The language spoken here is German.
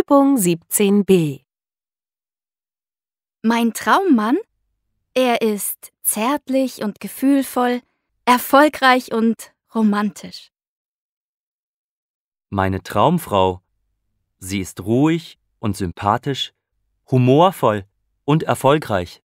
Übung 17b. Mein Traummann? Er ist zärtlich und gefühlvoll, erfolgreich und romantisch. Meine Traumfrau. Sie ist ruhig und sympathisch, humorvoll und erfolgreich.